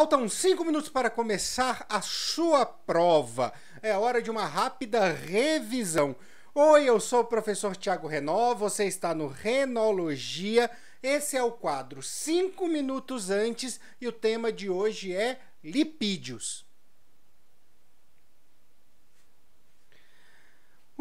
Faltam cinco minutos para começar a sua prova. É hora de uma rápida revisão. Oi, eu sou o professor Tiago Renó, você está no Renologia. Esse é o quadro 5 minutos antes e o tema de hoje é lipídios.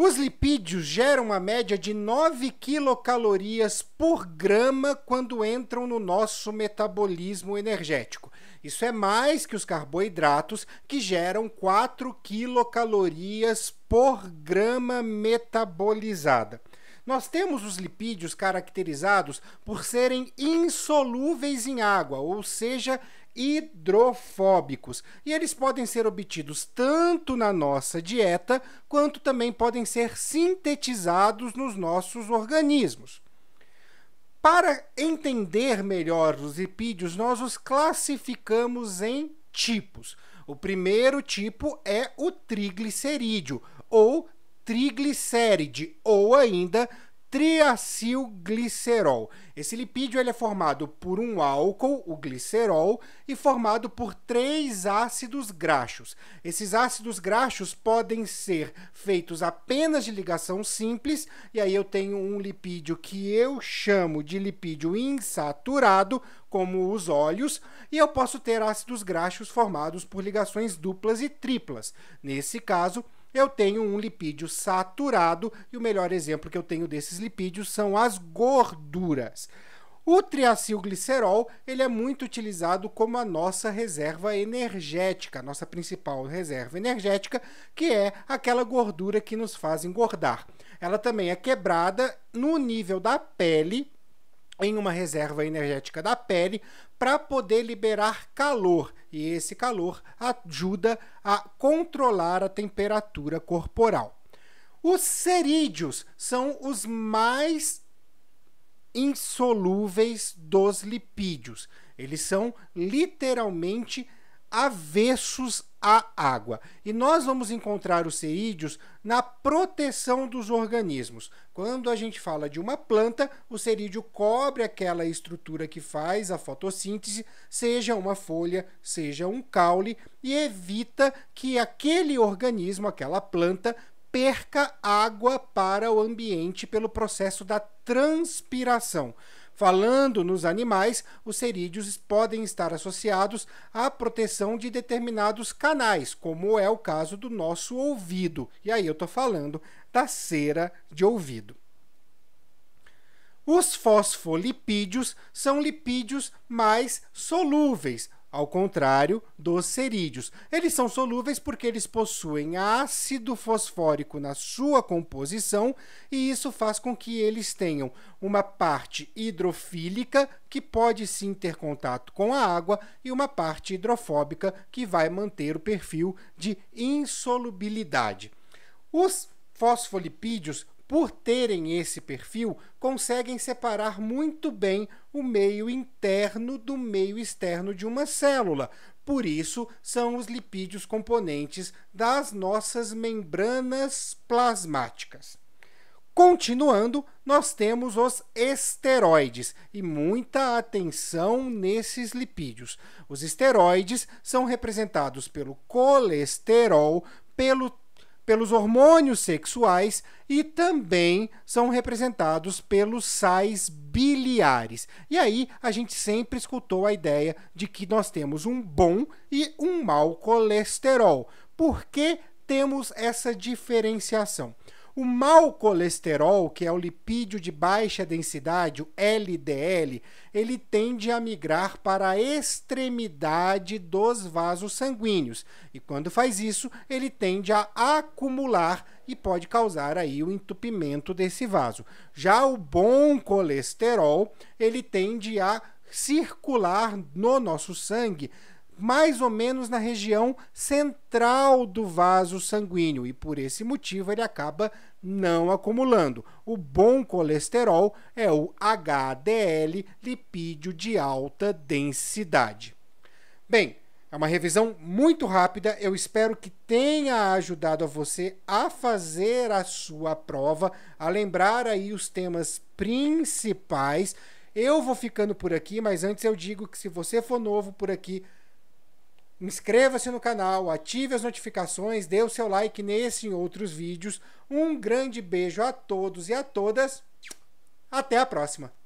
Os lipídios geram uma média de 9 quilocalorias por grama quando entram no nosso metabolismo energético. Isso é mais que os carboidratos, que geram 4 quilocalorias por grama metabolizada. Nós temos os lipídios caracterizados por serem insolúveis em água, ou seja, hidrofóbicos. E eles podem ser obtidos tanto na nossa dieta, quanto também podem ser sintetizados nos nossos organismos. Para entender melhor os lipídios, nós os classificamos em tipos. O primeiro tipo é o triglicerídeo, ou triglicéride, ou ainda triacilglicerol. Esse lipídio ele é formado por um álcool, o glicerol, e formado por três ácidos graxos. Esses ácidos graxos podem ser feitos apenas de ligação simples, e aí eu tenho um lipídio que eu chamo de lipídio insaturado, como os óleos, e eu posso ter ácidos graxos formados por ligações duplas e triplas. Nesse caso, eu tenho um lipídio saturado e o melhor exemplo que eu tenho desses lipídios são as gorduras. O triacilglicerol ele é muito utilizado como a nossa reserva energética, nossa principal reserva energética, que é aquela gordura que nos faz engordar. Ela também é quebrada no nível da pele em uma reserva energética da pele para poder liberar calor. E esse calor ajuda a controlar a temperatura corporal. Os cerídeos são os mais insolúveis dos lipídios. Eles são literalmente avessos à água. E nós vamos encontrar os cerídeos na proteção dos organismos. Quando a gente fala de uma planta, o cerídeo cobre aquela estrutura que faz a fotossíntese, seja uma folha, seja um caule, e evita que aquele organismo, aquela planta, perca água para o ambiente pelo processo da transpiração. Falando nos animais, os cerídeos podem estar associados à proteção de determinados canais, como é o caso do nosso ouvido. E aí eu estou falando da cera de ouvido. Os fosfolipídios são lipídios mais solúveis, ao contrário dos cerídeos. Eles são solúveis porque eles possuem ácido fosfórico na sua composição e isso faz com que eles tenham uma parte hidrofílica que pode sim ter contato com a água e uma parte hidrofóbica que vai manter o perfil de insolubilidade. Os fosfolipídios por terem esse perfil, conseguem separar muito bem o meio interno do meio externo de uma célula. Por isso, são os lipídios componentes das nossas membranas plasmáticas. Continuando, nós temos os esteroides e muita atenção nesses lipídios. Os esteroides são representados pelo colesterol, pelo pelos hormônios sexuais e também são representados pelos sais biliares. E aí a gente sempre escutou a ideia de que nós temos um bom e um mau colesterol. Por que temos essa diferenciação? O mau colesterol, que é o lipídio de baixa densidade, o LDL, ele tende a migrar para a extremidade dos vasos sanguíneos. E quando faz isso, ele tende a acumular e pode causar aí o entupimento desse vaso. Já o bom colesterol, ele tende a circular no nosso sangue mais ou menos na região central do vaso sanguíneo e por esse motivo ele acaba não acumulando. O bom colesterol é o HDL, lipídio de alta densidade. Bem, é uma revisão muito rápida, eu espero que tenha ajudado a você a fazer a sua prova, a lembrar aí os temas principais. Eu vou ficando por aqui, mas antes eu digo que se você for novo por aqui, Inscreva-se no canal, ative as notificações, dê o seu like nesse e outros vídeos. Um grande beijo a todos e a todas. Até a próxima!